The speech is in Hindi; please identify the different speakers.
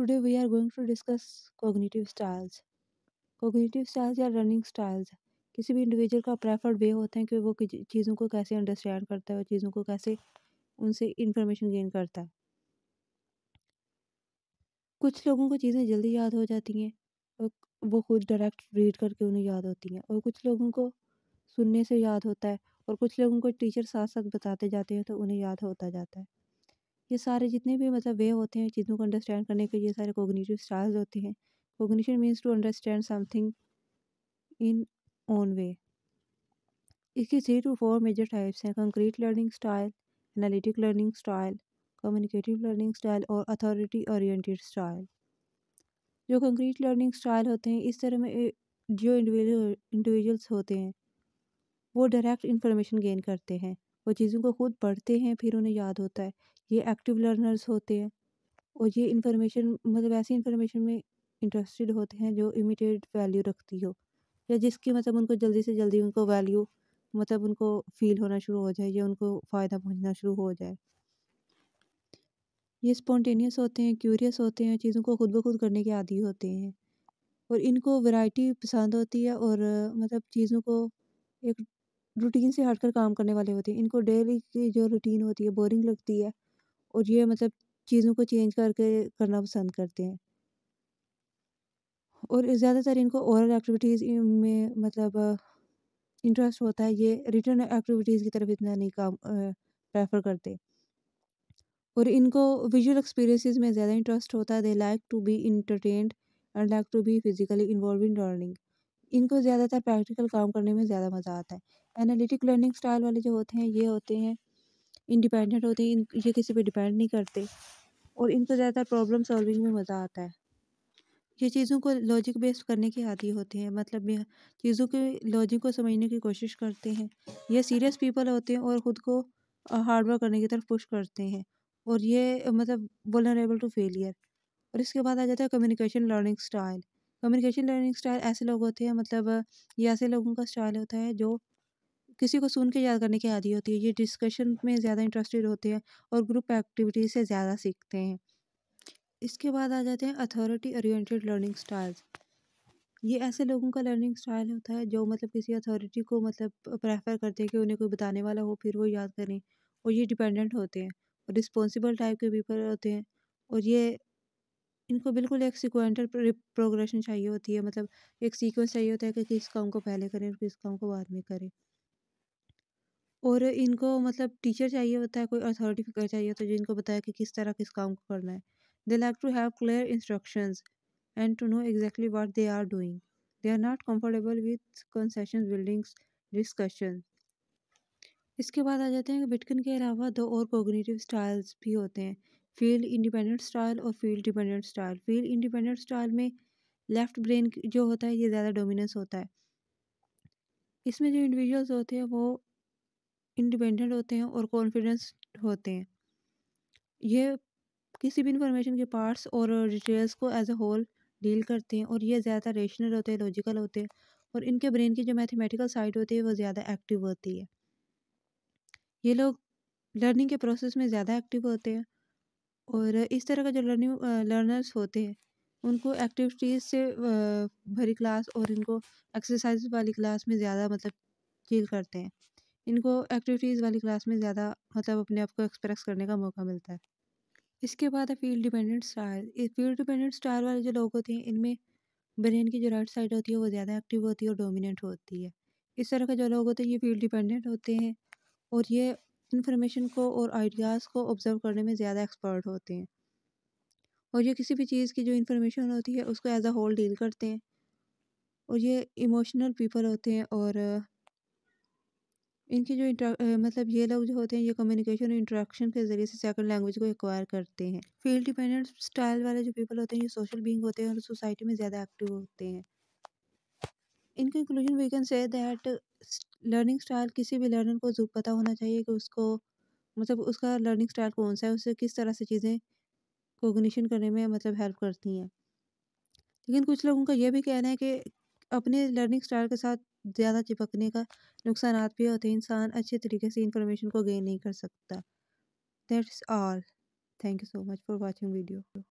Speaker 1: today we are going to discuss cognitive styles cognitive styles या रनिंग स्टाइल्स किसी भी इंडिविजुअल का प्रेफर्ड वे होते हैं कि वो चीज़ों को कैसे अंडरस्टैंड करता है और चीज़ों को कैसे उनसे इंफॉर्मेशन गेन करता है कुछ लोगों को चीज़ें जल्दी याद हो जाती हैं और वो खुद डायरेक्ट रीड करके उन्हें याद होती हैं और कुछ लोगों को सुनने से याद होता है और कुछ लोगों को टीचर साथ साथ बताते जाते हैं तो उन्हें याद होता जाता है ये सारे जितने भी मतलब वे होते हैं चीज़ों को अंडरस्टैंड करने के ये सारे कोगनीटिव स्टार्स होते हैं cognition means to understand something in own way इसकी three two four major types हैं concrete learning style analytic learning style communicative learning style और अथॉरिटी ओरिएंटेड स्टाइल जो कंक्रीट लर्निंग स्टाइल होते हैं इस तरह में जो इंडिविजुअल्स होते हैं वो डायरेक्ट इन्फॉर्मेशन गेन करते हैं वो चीज़ों को खुद पढ़ते हैं फिर उन्हें याद होता है ये एक्टिव लर्नर्स होते हैं और ये इन्फॉर्मेशन मतलब ऐसी इन्फॉर्मेशन में इंटरेस्टेड होते हैं जो इमिटेड वैल्यू रखती हो या जिसकी मतलब उनको जल्दी से जल्दी उनको वैल्यू मतलब उनको फील होना शुरू हो जाए या उनको फ़ायदा पहुँचना शुरू हो जाए ये स्पॉन्टेनियस होते हैं क्यूरियस होते हैं चीज़ों को खुद ब खुद करने के आदि होते हैं और इनको वैरायटी पसंद होती है और मतलब चीज़ों को एक रूटीन से हटकर काम करने वाले होते हैं इनको डेली की जो रूटीन होती है बोरिंग लगती है और ये मतलब चीज़ों को चेंज करके करना पसंद करते हैं और ज़्यादातर इनको औरल एक्टिविटीज़ में मतलब इंटरेस्ट होता है ये रिटर्न एक्टिविटीज़ की तरफ इतना नहीं काम प्रेफर करते और इनको विजुअल एक्सपीरियंसेस में ज़्यादा इंटरेस्ट होता है they like to be entertain and like to be physically involve in learning इनको ज़्यादातर प्रैक्टिकल काम करने में ज़्यादा मज़ा आता है एनालिटिक लर्निंग स्टाइल वाले जो होते हैं ये होते हैं इंडिपेंडेंट होते हैं ये किसी पे डिपेंड नहीं करते और इनको ज़्यादातर प्रॉब्लम सॉल्विंग में मज़ा आता है ये चीज़ों को लॉजिक बेस्ड करने के आदि होते हैं मतलब चीज़ों के लॉजिक को समझने की कोशिश करते हैं ये सीरियस पीपल होते हैं और ख़ुद को हार्डवर्क करने की तरफ पुश करते हैं और ये मतलब वोलरेबल टू फेलियर और इसके बाद आ जाता है communication learning style communication learning style ऐसे लोग होते हैं मतलब ये ऐसे लोगों का स्टाइल होता है जो किसी को सुन के याद करने की आदि होती है ये डिस्कशन में ज़्यादा इंटरेस्टेड होते हैं और ग्रुप एक्टिविटीज से ज़्यादा सीखते हैं इसके बाद आ जाते हैं अथॉरिटी ओरिएंटेड लर्निंग स्टाइल्स ये ऐसे लोगों का लर्निंग स्टाइल होता है जो मतलब किसी अथॉरिटी को मतलब प्रेफर करते हैं कि उन्हें कोई बताने वाला हो फिर वो याद करें और ये डिपेंडेंट होते हैं और रिस्पॉन्सिबल टाइप के पीपल होते हैं और ये इनको बिल्कुल एक सिक्वेंटल प्रोग्रेशन चाहिए होती है मतलब एक सीक्वेंस चाहिए होता है कि किस काम को पहले करें और किस काम को बाद में करें और इनको मतलब टीचर चाहिए होता है कोई अथॉरिटी फिगर चाहिए होता है जिनको बताया कि किस तरह किस काम को करना है they like to have clear instructions and to know exactly what they are doing they are not comfortable with consensus buildings discussion इसके बाद आ जाते हैं बिटकिन के अलावा दो और कोगनेटिव स्टाइल्स भी होते हैं फील्ड इंडिपेंडेंट स्टाइल और field dependent style field independent style में लेफ़्ट ब्रेन जो होता है ये ज़्यादा डोमिनेंस होता है इसमें जो इंडिविजुअल्स होते हैं वो इंडिपेंडेंट होते हैं और कॉन्फिडेंस होते हैं ये किसी भी इंफॉर्मेशन के पार्ट्स और डिटेल्स को एज ए होल डील करते हैं और ये ज़्यादा रेशनल होते हैं लॉजिकल होते हैं और इनके ब्रेन की जो मैथमेटिकल साइड होती है वो ज़्यादा एक्टिव होती है ये लोग लर्निंग के प्रोसेस में ज़्यादा एक्टिव होते हैं और इस तरह का जो लर्निंग लर्नर्स होते हैं उनको एक्टिविटीज़ से भरी क्लास और इनको एक्सरसाइज वाली क्लास में ज़्यादा मतलब फील करते हैं इनको एक्टिविटीज़ वाली क्लास में ज़्यादा मतलब अपने आप को एक्सप्रेस करने का मौका मिलता है इसके बाद है field dependent style field dependent style वाले जो लोग होते हैं इनमें ब्रेन की जो राइट साइड होती है वो ज़्यादा एक्टिव होती है और डोमिनेंट होती है इस तरह के जो लोग होते हैं ये फील्ड डिपेंडेंट होते हैं और ये इन्फॉर्मेशन को और आइडियाज़ को ऑब्ज़र्व करने में ज़्यादा एक्सपर्ट होते हैं और ये किसी भी चीज़ की जो इन्फॉर्मेशन होती है उसको एज अ होल डील करते हैं और ये इमोशनल पीपल होते हैं और इनके जो मतलब ये लोग जो होते हैं ये कम्युनिकेशन और इंट्रैक्शन के ज़रिए से सेकंड लैंग्वेज को एक्वायर करते हैं फील्ड डिपेंडेंट स्टाइल वाले जो पीपल होते हैं ये सोशल बींग होते हैं और सोसाइटी में ज़्यादा एक्टिव होते हैं in conclusion we can say that learning style किसी भी लर्नर को जरूर पता होना चाहिए कि उसको मतलब उसका लर्निंग स्टाइल कौन सा है उसे किस तरह से चीज़ें कोगनीशन करने में मतलब हेल्प करती हैं लेकिन कुछ लोगों का यह भी कहना है कि अपने लर्निंग स्टाइल के साथ ज़्यादा चिपकने का नुकसान भी होते हैं इंसान अच्छे तरीके से इंफॉर्मेशन को गेन नहीं कर सकता that's all thank you so much for watching video